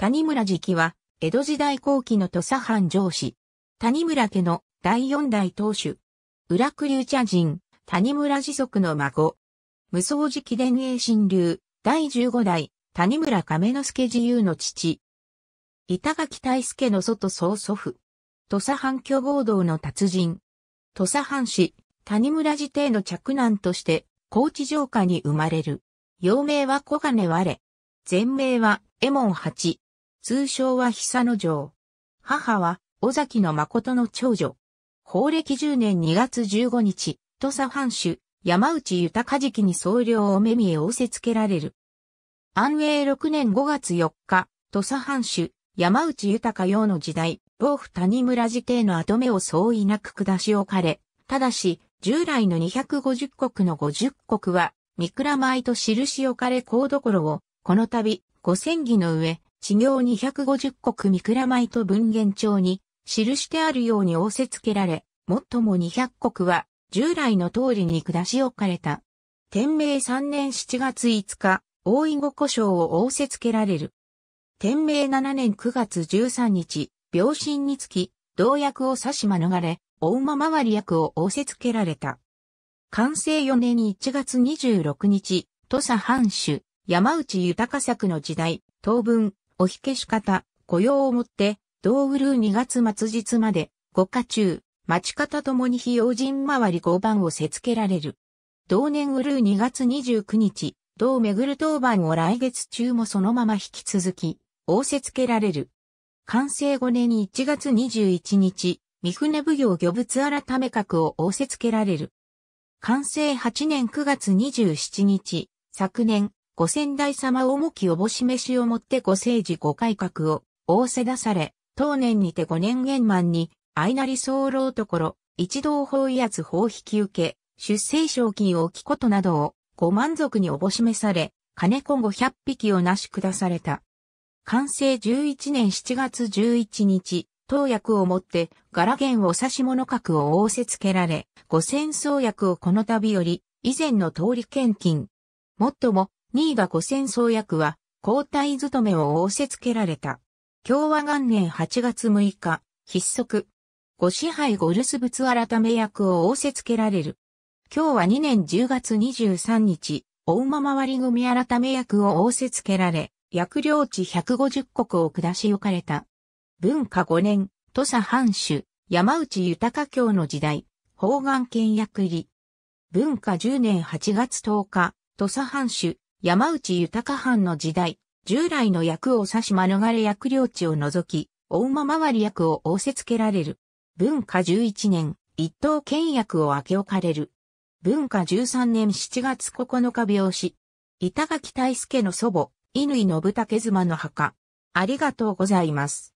谷村時期は、江戸時代後期の土佐藩上司。谷村家の第四代当主。裏久流茶人、谷村時族の孫。無双時期伝英新流、第十五代、谷村亀之助自由の父。板垣大助の祖と曽祖父。土佐藩巨合道の達人。土佐藩士、谷村寺邸の嫡男として、高知城下に生まれる。幼名は小金割れ。前名は、エモン八。通称は久野城。母は、尾崎の誠の長女。法暦10年2月15日、土佐藩主、山内豊時期に総領を目見え仰せつけられる。安永6年5月4日、土佐藩主、山内豊洋の時代、老府谷村時邸の跡目を相違なく下し置かれ、ただし、従来の250国の50国は、三倉舞と印置かれ高所を、この度、五千儀の上、地行250国ミクラマイト文言帳に記してあるように仰せつけられ、もっとも200国は従来の通りに下し置かれた。天明3年7月5日、大囲碁故障を仰せつけられる。天明7年9月13日、病身につき、同役を差し免れ、大馬回り役を仰せつけられた。完成4年1月26日、土佐藩主、山内豊作の時代、当分、お引けし方、雇用をもって、同売るー2月末日まで、5課中、待ち方ともに非用人回り5番をせつけられる。同年売るー2月29日、同めぐる当番を来月中もそのまま引き続き、応せつけられる。完成5年1月21日、三船奉行漁物改め格を応せつけられる。完成8年9月27日、昨年、五先代様重きおぼし召しをもって御政治御改革を仰せ出され、当年にて五年元満に、相なり候ところ、一同法威圧法引き受け、出生賞金を置きことなどを、ご満足におぼしめされ、金子五百匹をなし下された。完成11年7月11日、当役をもって、柄源を差し物格を仰せつけられ、五千草役をこの度より、以前の通り献金。もっとも、新賀古戦争役は、交代勤めを仰せつけられた。共和元年8月6日、筆則。ご支配ご留守物改め役を仰せつけられる。今日は2年10月23日、大馬回り組改め役を仰せつけられ、役領地150国を下し置かれた。文化5年、土佐藩主、山内豊教の時代、方眼県役入り。文化10年8月10日、土佐藩主、山内豊藩の時代、従来の役を指し免れ役領地を除き、大馬回り役を仰せつけられる。文化11年、一等剣役を明け置かれる。文化13年7月9日病死。板垣大助の祖母、乾信武妻の墓。ありがとうございます。